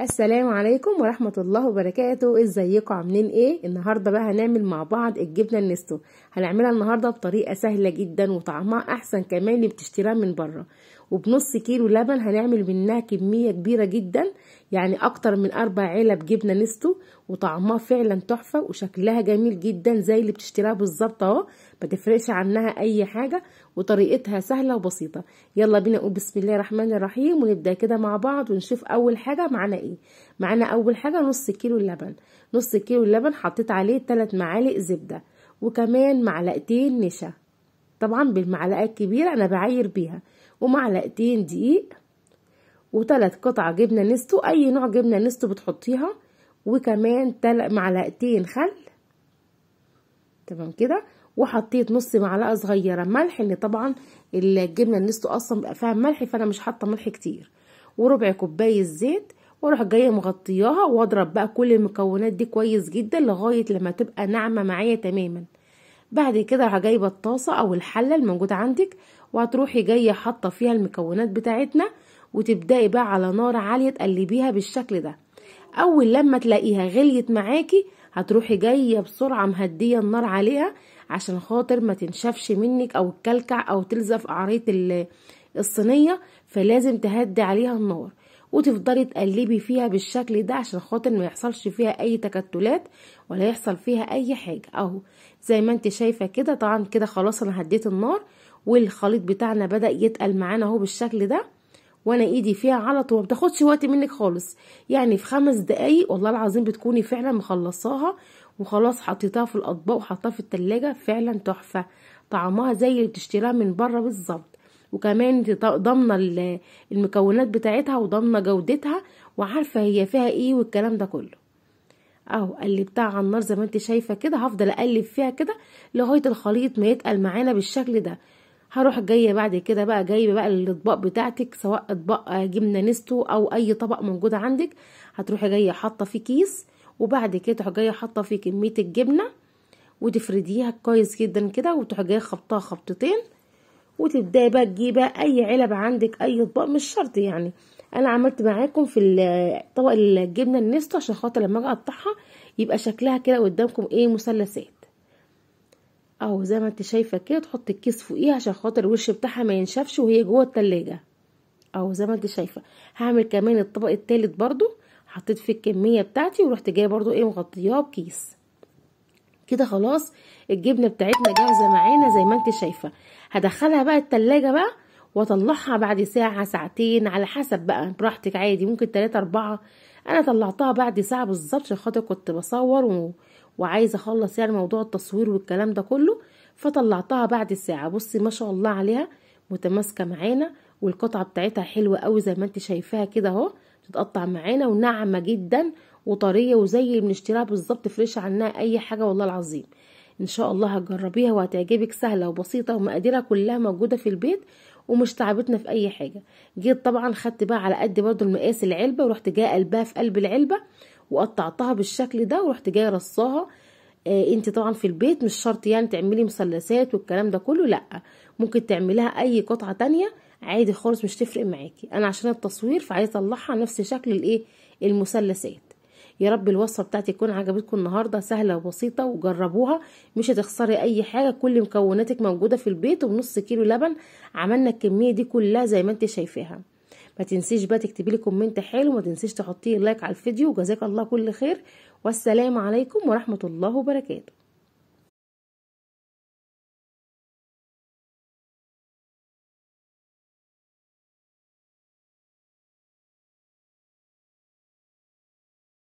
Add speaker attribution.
Speaker 1: السلام عليكم ورحمة الله وبركاته ازيكم عاملين ايه النهاردة بقى هنعمل مع بعض الجبنة النستو هنعملها النهاردة بطريقة سهلة جدا وطعمها احسن كمان اللي بتشتريها من بره وبنص كيلو لبن هنعمل منها كمية كبيرة جدا يعني اكتر من اربع علب جبنه نستو وطعمها فعلا تحفه وشكلها جميل جدا زي اللي بتشتريها بالظبط اهو ما تفرقش عنها اي حاجه وطريقتها سهله وبسيطه يلا بينا نقول بسم الله الرحمن الرحيم ونبدا كده مع بعض ونشوف اول حاجه معانا ايه معانا اول حاجه نص كيلو اللبن نص كيلو اللبن حطيت عليه تلات معالق زبده وكمان معلقتين نشا طبعا بالمعلقه الكبيره انا بعاير بيها ومعلقتين دقيق وثلاث قطع جبنة نستو أي نوع جبنة نستو بتحطيها وكمان معلقتين خل تمام كده وحطيت نص معلقة صغيرة ملح ان طبعا الجبنة النستو اصلا بقى فيها ملح فانا مش حاطة ملح كتير وربع كوباية زيت واروح جاية مغطياها واضرب بقى كل المكونات دي كويس جدا لغاية لما تبقى ناعمة معايا تماما بعد كده راح جايبة الطاسة او الحلة الموجودة عندك وهتروحي جاية حاطة فيها المكونات بتاعتنا وتبدأي بقى على نار عالية تقلبيها بالشكل ده أول لما تلاقيها غليت معاكي هتروحي جاية بسرعة مهدية النار عليها عشان خاطر ما تنشفش منك أو تكلكع أو تلزق عرية الصينية فلازم تهدي عليها النار وتفضلي تقلبي فيها بالشكل ده عشان خاطر ما يحصلش فيها اي تكتلات ولا يحصل فيها اي حاجه اهو زي ما انت شايفه كده طبعا كده خلاص انا هديت النار والخليط بتاعنا بدا يتقل معانا اهو بالشكل ده وانا ايدي فيها على طول مبتاخدش وقت منك خالص يعني في خمس دقايق والله العظيم بتكوني فعلا مخلصاها وخلاص حطيتها في الاطباق وحطيتها في التلاجة فعلا تحفة طعمها زي اللي بتشتريها من بره بالظبط وكمان ضامنه المكونات بتاعتها وضامنه جودتها وعارفه هي فيها ايه والكلام ده كله اهو قلبتها على النار زي ما انت شايفه كده هفضل اقلب فيها كده لغايه الخليط ما يتقل معانا بالشكل ده هروح جايه بعد كده بقى جايبه بقى الاطباق بتاعتك سواء اطباق جبنه نستو او اي طبق موجود عندك هتروحي جايه حاطه فيه كيس وبعد كده تروحي جايه حاطه فيه كميه الجبنه وتفرديها كويس جدا كده وتروحي جايه خبطاها خبطتين وتبداي بقى تجيبي اي علب عندك اي اطباق مش شرط يعني انا عملت معاكم في طبق الجبنه النستو عشان خاطر لما اجي اقطعها يبقى شكلها كده قدامكم ايه مثلثات اهو زي ما انت شايفه كده تحط الكيس فوقيها عشان خاطر الوش بتاعها ما ينشفش وهي جوه التلاجة اهو زي ما انت شايفه هعمل كمان الطبق التالت برضو حطيت فيه الكميه بتاعتي ورحت جايه برضو ايه مغطياه بكيس كده خلاص الجبنه بتاعتنا جاهزه معانا زي ما انت شايفه هدخلها بقى التلاجة بقى واطلعها بعد ساعه ساعتين على حسب بقى براحتك عادي ممكن 3 4 انا طلعتها بعد ساعه بالظبط عشان خاطر كنت بصور و... وعايزه اخلص يعني موضوع التصوير والكلام ده كله فطلعتها بعد الساعه بصي ما شاء الله عليها متماسكه معانا والقطعه بتاعتها حلوه قوي زي ما انت شايفاها كده اهو تتقطع معانا وناعمه جدا وطريه وزي اللي بنشتريها بالظبط فريش عنها اي حاجه والله العظيم ان شاء الله هتجربيها وهتعجبك سهله وبسيطه ومقاديرها كلها موجوده في البيت ومش تعبتنا في اي حاجه جيت طبعا خدت بقى على قد برضو المقاس العلبه ورحت جايه قلبها في قلب العلبه وقطعتها بالشكل ده ورحت جايه رصاها آه انت طبعا في البيت مش شرط يعني تعملي مثلثات والكلام ده كله لا ممكن تعمليها اي قطعه تانية عادي خالص مش تفرق معاكي انا عشان التصوير فعايزه اطلعها نفس شكل الايه المثلثات يا رب الوصفه بتاعتي تكون عجبتكم النهارده سهله وبسيطه وجربوها مش هتخسري اي حاجه كل مكوناتك موجوده في البيت وبنص كيلو لبن عملنا الكميه دي كلها زي ما انت شايفاها ما تنسيش بقى تكتبي لي كومنت حلو ما تنسيش تحطي لايك على الفيديو وجزاك الله كل خير والسلام عليكم ورحمه الله وبركاته